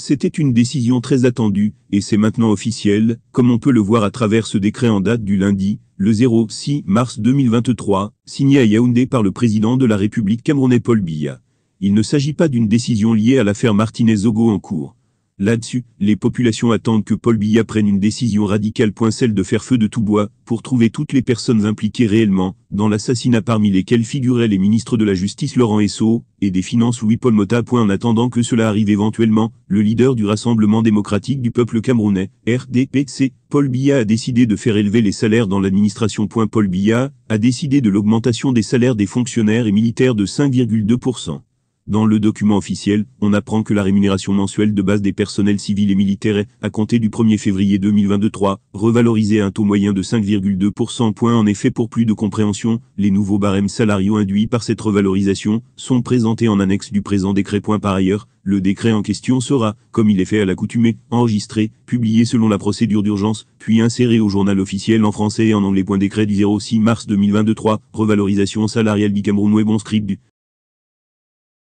C'était une décision très attendue, et c'est maintenant officiel, comme on peut le voir à travers ce décret en date du lundi, le 06 mars 2023, signé à Yaoundé par le président de la République camerounais Paul Biya. Il ne s'agit pas d'une décision liée à l'affaire Martinez-Ogo en cours. Là-dessus, les populations attendent que Paul Biya prenne une décision radicale, celle de faire feu de tout bois, pour trouver toutes les personnes impliquées réellement, dans l'assassinat parmi lesquelles figuraient les ministres de la Justice Laurent Esso, et des Finances Louis-Paul Motta. en attendant que cela arrive éventuellement, le leader du Rassemblement démocratique du peuple camerounais, RDPC, Paul Biya a décidé de faire élever les salaires dans l'administration. Paul Biya a décidé de l'augmentation des salaires des fonctionnaires et militaires de 5,2%. Dans le document officiel, on apprend que la rémunération mensuelle de base des personnels civils et militaires est, à compter du 1er février 2023, revalorisée à un taux moyen de 5,2% En effet, pour plus de compréhension, les nouveaux barèmes salariaux induits par cette revalorisation sont présentés en annexe du présent décret. Point. Par ailleurs, le décret en question sera, comme il est fait à l'accoutumée, enregistré, publié selon la procédure d'urgence, puis inséré au journal officiel en français et en anglais. décret du 06 mars 2023, revalorisation salariale du Cameroun et bon script du